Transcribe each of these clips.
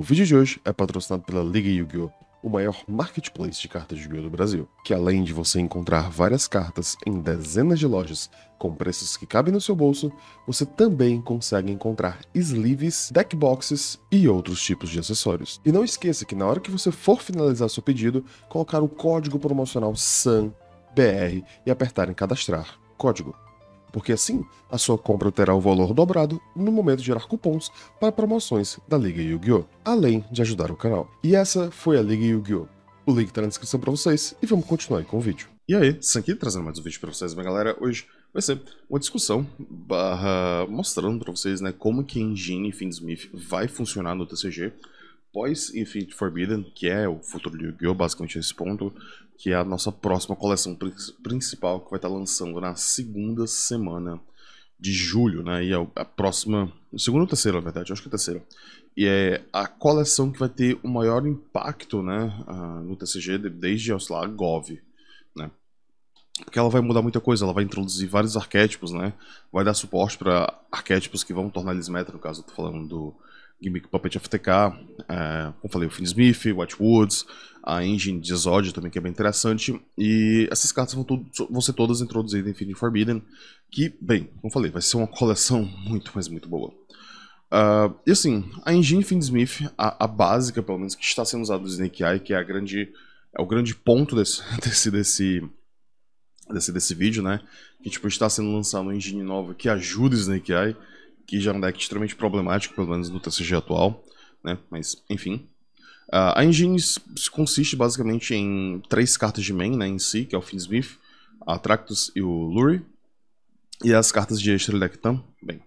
O vídeo de hoje é patrocinado pela Liga Yu-Gi-Oh! o maior marketplace de cartas de yu do Brasil, que além de você encontrar várias cartas em dezenas de lojas com preços que cabem no seu bolso, você também consegue encontrar sleeves, deck boxes e outros tipos de acessórios. E não esqueça que na hora que você for finalizar seu pedido, colocar o código promocional SANBR e apertar em cadastrar. Código porque assim a sua compra terá o valor dobrado no momento de gerar cupons para promoções da Liga Yu-Gi-Oh!, além de ajudar o canal. E essa foi a Liga Yu-Gi-Oh! O link está na descrição para vocês e vamos continuar com o vídeo. E aí, Sanki trazendo mais um vídeo para vocês, minha galera. Hoje vai ser uma discussão barra, mostrando para vocês né, como que a engine Finsmith vai funcionar no TCG pós Infinite Forbidden, que é o futuro de Yu-Gi-Oh! basicamente esse ponto, que é a nossa próxima coleção principal que vai estar tá lançando na segunda semana de julho, né? E é a próxima. Segunda ou terceira, na verdade, acho que é terceira. E é a coleção que vai ter o maior impacto, né? Uh, no TCG desde, sei lá, Gov, né? Porque ela vai mudar muita coisa, ela vai introduzir vários arquétipos, né? Vai dar suporte para arquétipos que vão tornar eles meta, no caso, eu tô falando do Gimmick Puppet FTK, é, como falei, o Finn Smith, White Woods, a Engine de Exodia também, que é bem interessante. E essas cartas vão, tudo, vão ser todas introduzidas em Infinity Forbidden, que, bem, como falei, vai ser uma coleção muito, mas muito boa. Uh, e assim, a Engine Finn Smith, a, a, básica, pelo menos, que está sendo usada do Snake Eye, que é, a grande, é o grande ponto desse, desse, desse desse, desse vídeo, né? Que tipo, está sendo lançada uma engine nova que ajuda o Snake Eye que já é um deck extremamente problemático, pelo menos no TCG atual, né? Mas, enfim. Uh, a engine consiste basicamente em três cartas de main, né, em si, que é o Smith, a Tractus e o Lure. E as cartas de extra deck também,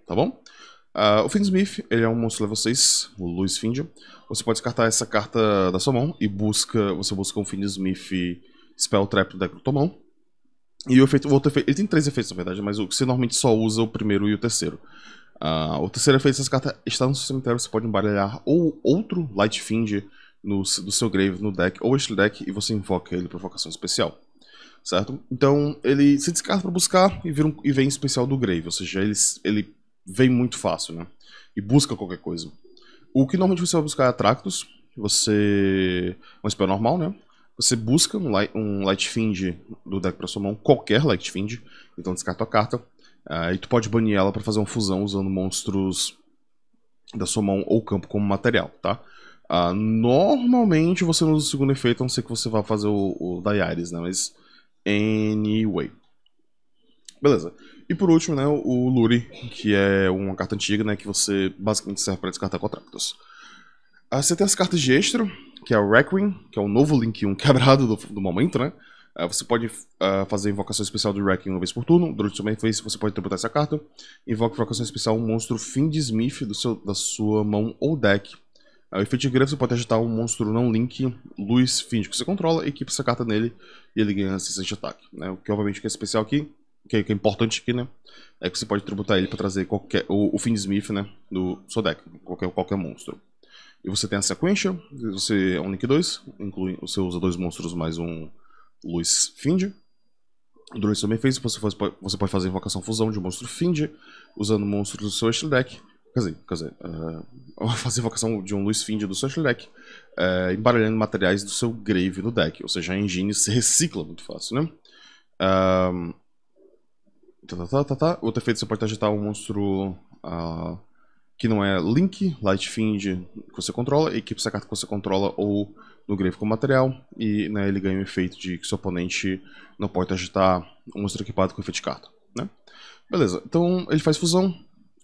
tá bom? Uh, o Finsmith, ele é um monstro level 6, o Luiz Findia. Você pode descartar essa carta da sua mão e busca, você busca um Smith Spell Trap do deck da tua mão. E o efeito, o outro efeito, ele tem três efeitos na verdade, mas você normalmente só usa o primeiro e o terceiro. Uh, o terceiro efeito dessa carta está no seu cemitério, você pode embaralhar ou outro Light Find no, do seu Grave no deck ou este deck e você invoca ele para invocação especial. Certo? Então ele se descarta para buscar e, vira um, e vem especial do Grave, ou seja, ele, ele vem muito fácil, né? E busca qualquer coisa. O que normalmente você vai buscar é Atractus, você. um spell normal, né? Você busca um, light, um Light Find do deck para sua mão, qualquer Light Find, então descarta a carta. Uh, e tu pode banir ela para fazer uma fusão usando monstros da sua mão ou campo como material, tá? Uh, normalmente você não usa o segundo efeito, a não ser que você vá fazer o, o Daiaris, né? Mas. Anyway. Beleza. E por último, né, o Luri, que é uma carta antiga, né? Que você basicamente serve para descartar contratos. Uh, ah, você tem as cartas de extra, que é o Requiem, que é o novo Link 1 quebrado do, do momento, né? Ah, você pode uh, fazer invocação especial do Wrecking uma vez por turno. Durante sua main phase, você pode tributar essa carta. Invoca invocação especial um monstro Fim de Smith do seu, da sua mão ou deck. Uh, o efeito de greve, você pode agitar um monstro não link, luz, Find que você controla, equipa essa carta nele e ele ganha assistente ataque. Né? O que obviamente que é especial aqui, que é, que é, importante aqui, né? É que você pode tributar ele para trazer qualquer, o, o Fim de Smith né? do seu deck, qualquer, qualquer monstro. E você tem a sequência, você é um link 2, inclui, você usa dois monstros mais um luz Find. O druid também fez, você pode, você pode fazer invocação fusão de um monstro Find, usando monstros do seu Steel Deck. Quer dizer, quer dizer eh, uh, fazer invocação de um luz Find do seu Steel Deck, uh, embaralhando materiais do seu Grave no deck. Ou seja, a engine se recicla muito fácil, né? Um, tá, tá, tá, tá, tá. Outro efeito, você pode agitar um monstro uh, que não é Link, Light Find que você controla, equipe essa carta que você controla ou no grave com material, e né, ele ganha o efeito de que seu oponente não pode agitar um monstro equipado com efeito de carta. Né? Beleza, então ele faz fusão,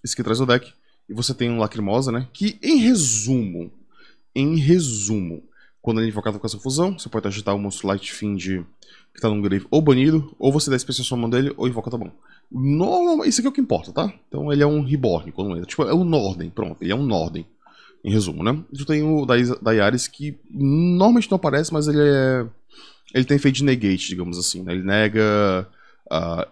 esse que traz o deck, e você tem um Lacrimosa, né? Que em resumo, em resumo, quando ele é invoca com essa fusão, você pode agitar o monstro Light Fiend que tá no grave ou banido, ou você dá especial summon dele ou invoca tá bom. Normal, isso aqui é o que importa, tá? Então ele é um Reborn quando entra. É, tipo, é um Norden, pronto, ele é um Norden. Em resumo, né? Eu tem o da, Yaris que normalmente não aparece, mas ele é. Ele tem efeito de negate, digamos assim, né? Ele nega. Uh,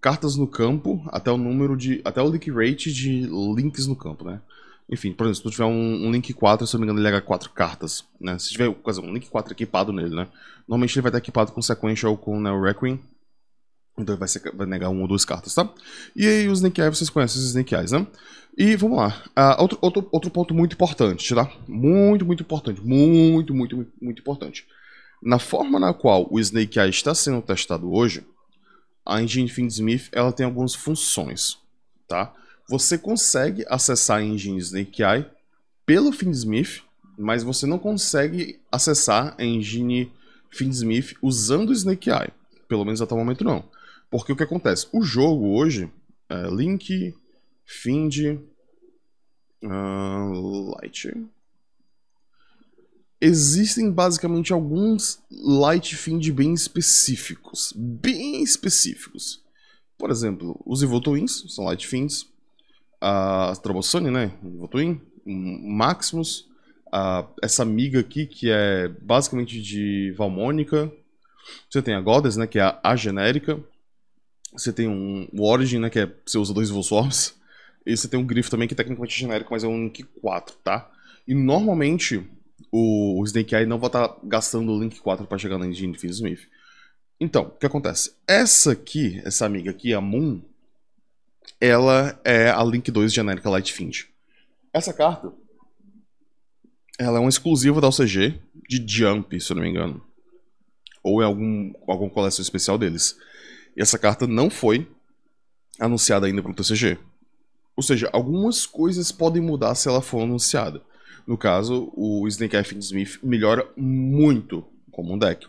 cartas no campo até o número de. até o leak rate de links no campo, né? Enfim, por exemplo, se tu tiver um, um, Link 4, se eu não me engano, ele era 4 cartas, né? Se tiver quer dizer, um Link 4 equipado nele, né? Normalmente ele vai estar equipado com Sequential ou com né, o Requiem. Então ele vai, ser, vai negar uma ou duas cartas, tá? E aí os Snake Eyes, vocês conhecem os Snake Eyes, né? E vamos lá. Uh, outro, outro, outro ponto muito importante, tá? Muito, muito importante. Muito, muito, muito, importante. Na forma na qual o Snake Eyes está sendo testado hoje, a engine Finsmith, ela tem algumas funções, Tá? Você consegue acessar a engines Eye pelo Finsmith, mas você não consegue acessar a engine Finsmith usando o Snake Eye. Pelo menos até o momento não. Porque o que acontece? O jogo hoje, é Link, Find, uh, ah, Light. Existem basicamente alguns Light Find bem específicos. Bem específicos. Por exemplo, os Evil Twins são Light Finds a Trabossani, né? Votuin, Maximus, a, essa amiga aqui que é basicamente de Valmônica. Você tem a Goddess, né? Que é a, a genérica. Você tem um, o Origin, né? Que é, você usa dois Volswarms. E você tem um Grifo também, que é tecnicamente genérico, mas é um Link 4, tá? E normalmente o, o Snake Eye não vai estar tá gastando o Link 4 para chegar na Engine Smith. Então, o que acontece? Essa aqui, essa amiga aqui, a Moon, ela é a Link 2 genérica Light Fiend. Essa carta, ela é uma exclusiva da OCG, de Jump, se eu não me engano. Ou em é algum, alguma coleção especial deles. E essa carta não foi anunciada ainda pelo TCG. Ou seja, algumas coisas podem mudar se ela for anunciada. No caso, o Snake Effing Smith melhora muito como um deck.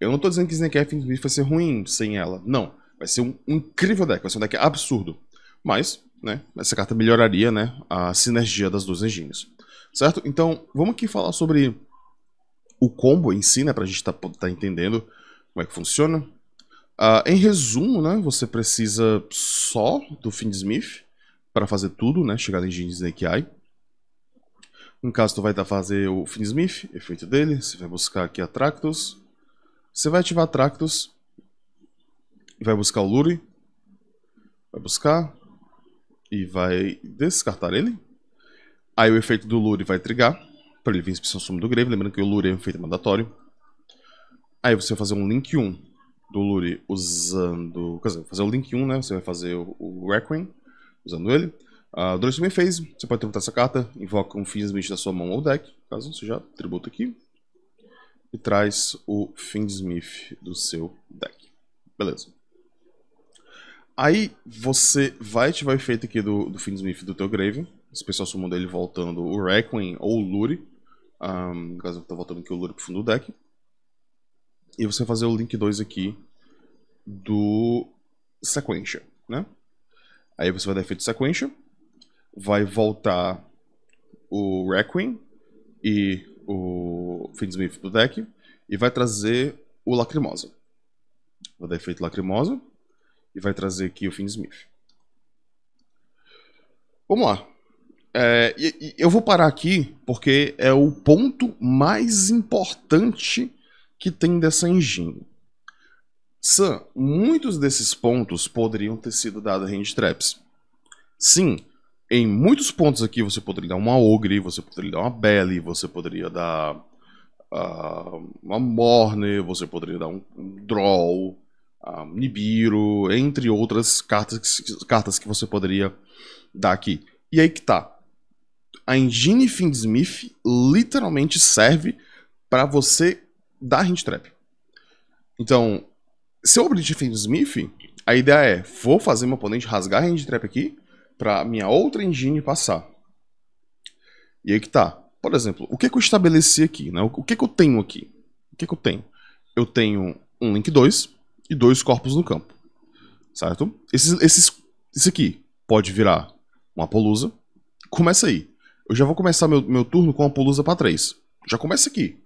Eu não estou dizendo que Snake Effing Smith vai ser ruim sem ela. Não. Vai ser um incrível deck, vai ser um deck absurdo. Mas, né, essa carta melhoraria, né, a sinergia das duas engines. Certo? Então, vamos aqui falar sobre o combo em si, né, a gente tá, tá entendendo como é que funciona. Uh, em resumo, né, você precisa só do Findsmith para fazer tudo, né, chegar na engine Snake Eye. No caso, tu vai dar tá fazer o Finsmith, efeito dele, você vai buscar aqui a Tractus, você vai ativar Tractus, vai buscar o Lure, vai buscar, e vai descartar ele. Aí o efeito do Lure vai trigar, para ele vir inscrição sumo do Grave, lembrando que o Lure é um efeito mandatório. Aí você vai fazer um Link 1 do Lure usando... Quer dizer, fazer o Link 1, né? Você vai fazer o, o Requiem usando ele. Uh, durante o phase, você pode tributar essa carta, invoca um Finsmith da sua mão ou deck, caso você já tributa aqui. E traz o Finsmith do seu deck. Beleza. Aí você vai ativar o efeito aqui do, do Finsmith do teu Grave. pessoal summon dele voltando o Requiem ou o Lure. Um, no caso, eu tá tô voltando aqui o Lure pro fundo do deck. E você vai fazer o Link 2 aqui do sequência né? Aí você vai dar efeito sequência Vai voltar o Requiem e o Finsmith do deck. E vai trazer o Lacrimosa. Vai dar efeito Lacrimosa e vai trazer aqui o Finn Smith. Vamos lá. É, eu vou parar aqui porque é o ponto mais importante que tem dessa engine. Sam, muitos desses pontos poderiam ter sido dados a hand traps. Sim, em muitos pontos aqui você poderia dar uma ogre, você poderia dar uma belly, você poderia dar uh, uma morne, você poderia dar um, um draw, um, ah, Nibiru, entre outras cartas, cartas que você poderia dar aqui. E aí que tá. A engine Finsmith literalmente serve para você dar hand trap. Então, se eu abrir de Findsmith, a ideia é, vou fazer meu oponente rasgar a hand trap aqui para minha outra engine passar. E aí que tá. Por exemplo, o que, que eu estabeleci aqui? Né? O que, que eu tenho aqui? O que, que eu tenho? Eu tenho um Link 2, e dois corpos no campo. Certo? Esses, esses, esse aqui pode virar uma polusa. Começa aí. Eu já vou começar meu, meu turno com a polusa para 3. Já começa aqui.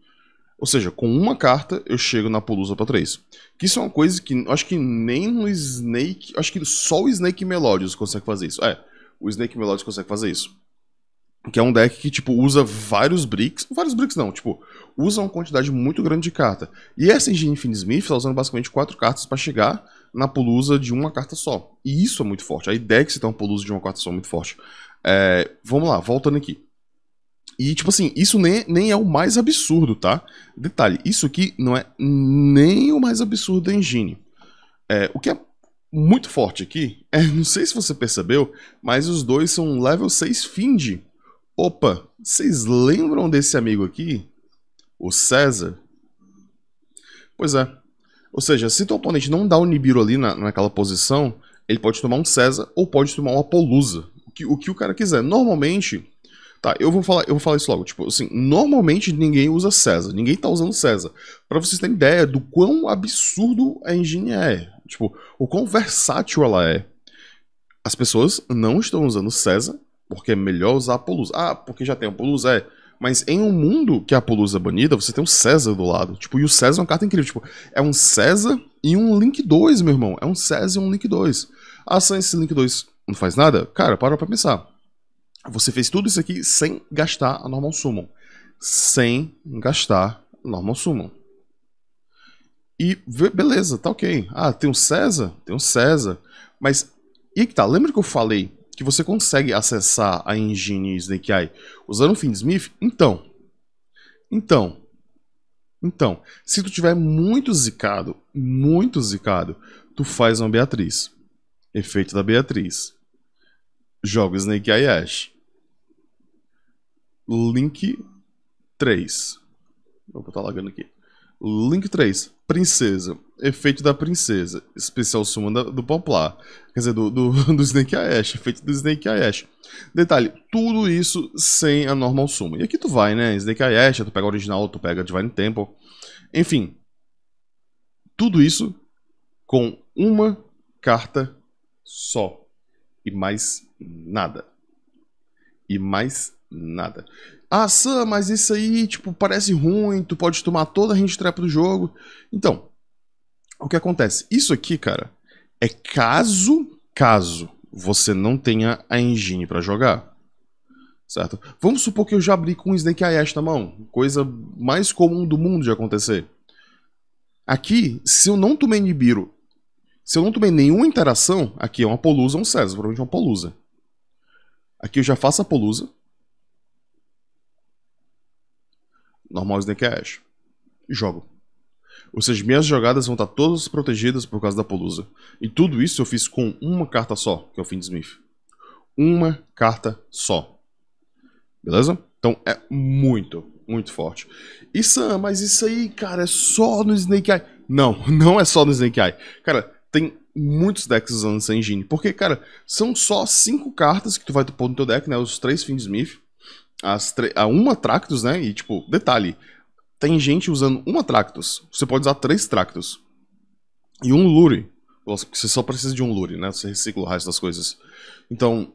Ou seja, com uma carta eu chego na polusa para 3. Que isso é uma coisa que acho que nem no Snake. Acho que só o Snake Melodius consegue fazer isso. É, o Snake Melodius consegue fazer isso. Que é um deck que, tipo, usa vários bricks. Vários bricks não, tipo, usa uma quantidade muito grande de carta. E essa engine Finismith está usando basicamente quatro cartas para chegar na pulusa de uma carta só. E isso é muito forte. A ideia é que você tem uma pulusa de uma carta só é muito forte. É, vamos lá, voltando aqui. E, tipo assim, isso nem, nem é o mais absurdo, tá? Detalhe, isso aqui não é nem o mais absurdo da engine. É, o que é muito forte aqui, é, não sei se você percebeu, mas os dois são level 6 Find. Opa, vocês lembram desse amigo aqui? O César? Pois é. Ou seja, se o oponente não dá o Nibiru ali na, naquela posição, ele pode tomar um César ou pode tomar uma Polusa. O que, o que o cara quiser. Normalmente. Tá, eu vou falar, eu vou falar isso logo. Tipo assim, normalmente ninguém usa César, ninguém tá usando César. Para vocês terem ideia do quão absurdo a engine é, tipo, o quão versátil ela é. As pessoas não estão usando César porque é melhor usar a Polusa. Ah, porque já tem a Polusa, é. Mas em um mundo que a Polusa é banida, você tem um César do lado. Tipo, e o César é uma carta incrível. Tipo, é um César e um Link 2, meu irmão. É um César e um Link 2. Ah, Sam, esse Link 2 não faz nada? Cara, para pra pensar. Você fez tudo isso aqui sem gastar a Normal Summon. Sem gastar a Normal Summon. E beleza, tá ok. Ah, tem um César? Tem um César. Mas, e que tá, lembra que eu falei que você consegue acessar a engine Snake Eye usando o Finsmith, então, então, então, se tu tiver muito zicado, muito zicado, tu faz uma Beatriz, efeito da Beatriz, joga Snake Eye Ash, link 3, vou botar lagando aqui, link 3, princesa, efeito da princesa, especial suma da, do Poplar, quer dizer, do, do, do Snake Ash, efeito do Snake Ash. Detalhe, tudo isso sem a normal suma. E aqui tu vai, né, Snake Ash, tu pega a original, tu pega a Divine Temple, enfim. Tudo isso com uma carta só e mais nada. E mais nada. Ah, Sam, mas isso aí, tipo, parece ruim, tu pode tomar toda a hand trap do jogo. Então, o que acontece? Isso aqui, cara, é caso, caso você não tenha a engine para jogar. Certo? Vamos supor que eu já abri com o Snake Ayash na mão. Coisa mais comum do mundo de acontecer. Aqui, se eu não tomei Nibiru, se eu não tomei nenhuma interação, aqui é uma Polusa ou um César, provavelmente é uma Polusa. Aqui eu já faço a Polusa. Normal Snake Ayash. Jogo. Ou seja, minhas jogadas vão estar todas protegidas por causa da Polusa. E tudo isso eu fiz com uma carta só, que é o Finn Smith. Uma carta só. Beleza? Então é muito, muito forte. E Sam, mas isso aí, cara, é só no Snake Eye. Não, não é só no Snake Eye. Cara, tem muitos decks usando essa engine. Porque, cara, são só cinco cartas que tu vai pôr no teu deck, né? Os três Finsmith, as a uma Tractus, né? E, tipo, detalhe, tem gente usando uma Tractus. Você pode usar três Tractus. E um Lure. Você só precisa de um Lure, né? Você recicla o resto das coisas. Então,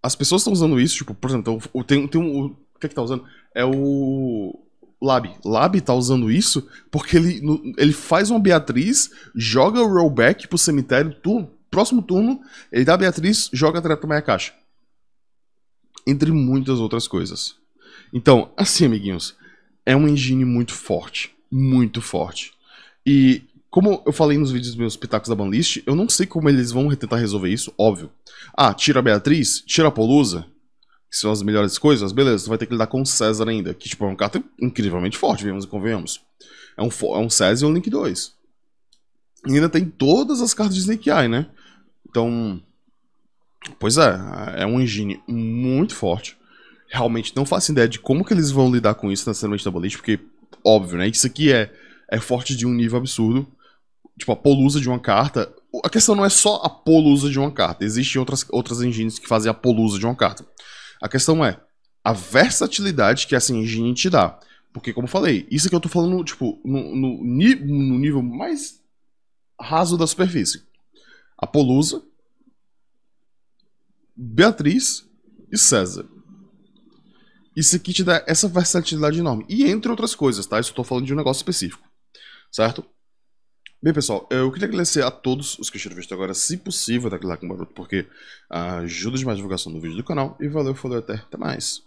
as pessoas estão usando isso, tipo, por exemplo, então, tem, tem um. O que é que tá usando? É o. Lab. Lab tá usando isso porque ele, ele faz uma Beatriz, joga o rollback pro cemitério, turno, próximo turno, ele dá a Beatriz, joga direto na caixa. Entre muitas outras coisas. Então, assim, amiguinhos, é um engine muito forte. Muito forte. E como eu falei nos vídeos dos meus pitacos da banlist, eu não sei como eles vão tentar resolver isso, óbvio. Ah, tira a Beatriz, tira a Polusa, que são as melhores coisas, beleza, tu vai ter que lidar com o César ainda, que tipo, é um carta incrivelmente forte, vemos e convenhamos. É um, é um César e um Link 2. E ainda tem todas as cartas de Snake Eye, né? Então, pois é, é um engine muito forte realmente não faço ideia de como que eles vão lidar com isso na cena metabolista, porque, óbvio, né? Isso aqui é, é forte de um nível absurdo. Tipo, a polusa de uma carta. A questão não é só a polusa de uma carta. Existem outras, outras engines que fazem a polusa de uma carta. A questão é a versatilidade que essa engine te dá. Porque, como eu falei, isso que eu tô falando, tipo, no, no, no nível mais raso da superfície. A Polusa, Beatriz e César. Isso aqui te dá essa versatilidade enorme. E entre outras coisas, tá? Isso eu tô falando de um negócio específico. Certo? Bem, pessoal, eu queria agradecer a todos os que assistiram visto agora. Se possível, dá aquele like no barulho, porque ajuda demais a divulgação do vídeo do canal. E valeu, falou até, até mais.